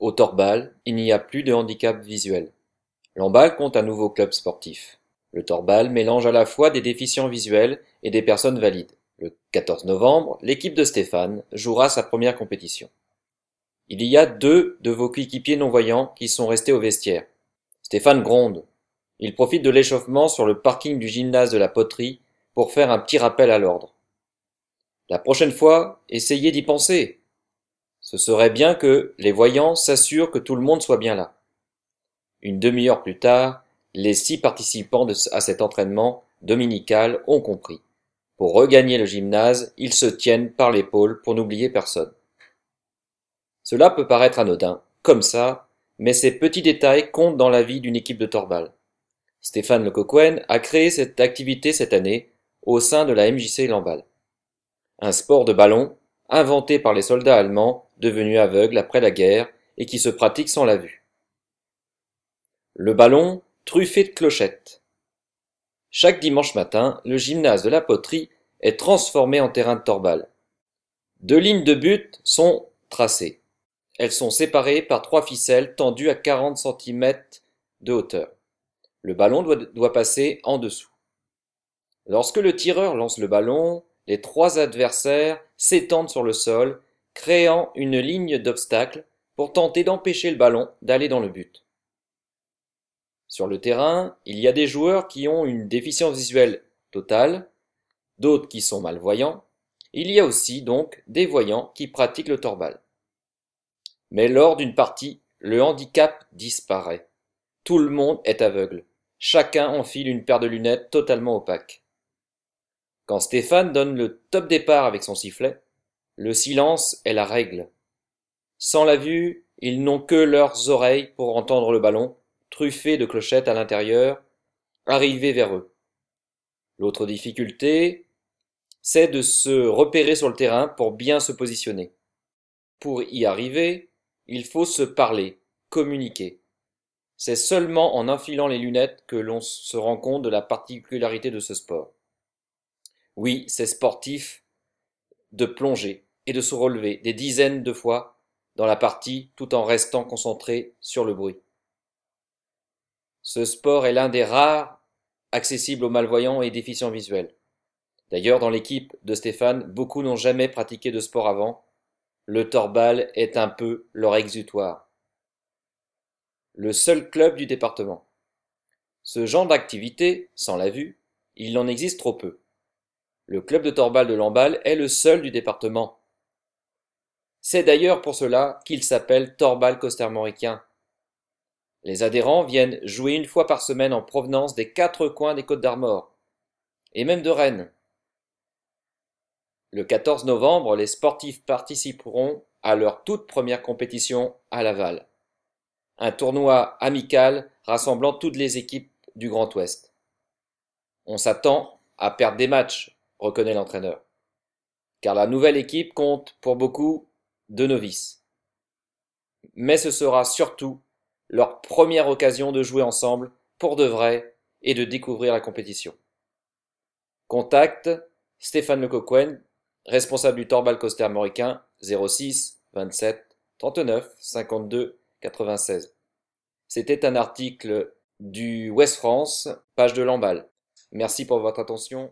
Au Torbal, il n'y a plus de handicap visuel. Lambal compte un nouveau club sportif. Le Torbal mélange à la fois des déficients visuels et des personnes valides. Le 14 novembre, l'équipe de Stéphane jouera sa première compétition. Il y a deux de vos coéquipiers non-voyants qui sont restés au vestiaire. Stéphane gronde. Il profite de l'échauffement sur le parking du gymnase de la poterie pour faire un petit rappel à l'ordre. La prochaine fois, essayez d'y penser. Ce serait bien que les voyants s'assurent que tout le monde soit bien là. Une demi-heure plus tard, les six participants à cet entraînement dominical ont compris. Pour regagner le gymnase, ils se tiennent par l'épaule pour n'oublier personne. Cela peut paraître anodin, comme ça, mais ces petits détails comptent dans la vie d'une équipe de Torval. Stéphane Lecoquen a créé cette activité cette année au sein de la MJC Lamballe, Un sport de ballon inventé par les soldats allemands devenus aveugles après la guerre et qui se pratiquent sans la vue. Le ballon truffé de clochettes. Chaque dimanche matin, le gymnase de la poterie est transformé en terrain de torbal. Deux lignes de but sont tracées. Elles sont séparées par trois ficelles tendues à 40 cm de hauteur. Le ballon doit passer en dessous. Lorsque le tireur lance le ballon, les trois adversaires s'étendent sur le sol, créant une ligne d'obstacles pour tenter d'empêcher le ballon d'aller dans le but. Sur le terrain, il y a des joueurs qui ont une déficience visuelle totale, d'autres qui sont malvoyants, il y a aussi donc des voyants qui pratiquent le torbal. Mais lors d'une partie, le handicap disparaît. Tout le monde est aveugle. Chacun enfile une paire de lunettes totalement opaques. Quand Stéphane donne le top départ avec son sifflet, le silence est la règle. Sans la vue, ils n'ont que leurs oreilles pour entendre le ballon, truffé de clochettes à l'intérieur, arriver vers eux. L'autre difficulté, c'est de se repérer sur le terrain pour bien se positionner. Pour y arriver, il faut se parler, communiquer. C'est seulement en enfilant les lunettes que l'on se rend compte de la particularité de ce sport. Oui, c'est sportif de plonger et de se relever des dizaines de fois dans la partie tout en restant concentré sur le bruit. Ce sport est l'un des rares accessibles aux malvoyants et déficients visuels. D'ailleurs, dans l'équipe de Stéphane, beaucoup n'ont jamais pratiqué de sport avant. Le torbal est un peu leur exutoire. Le seul club du département. Ce genre d'activité, sans la vue, il en existe trop peu. Le club de Torbal de Lamballe est le seul du département. C'est d'ailleurs pour cela qu'il s'appelle Torbal Costermoricain. Les adhérents viennent jouer une fois par semaine en provenance des quatre coins des Côtes d'Armor, et même de Rennes. Le 14 novembre, les sportifs participeront à leur toute première compétition à Laval. Un tournoi amical rassemblant toutes les équipes du Grand Ouest. On s'attend à perdre des matchs, reconnaît l'entraîneur. Car la nouvelle équipe compte pour beaucoup de novices. Mais ce sera surtout leur première occasion de jouer ensemble pour de vrai et de découvrir la compétition. Contact Stéphane Lecoquen, responsable du Torbal Coster Américain 06 27 39 52 96. C'était un article du West France, page de Lamballe. Merci pour votre attention.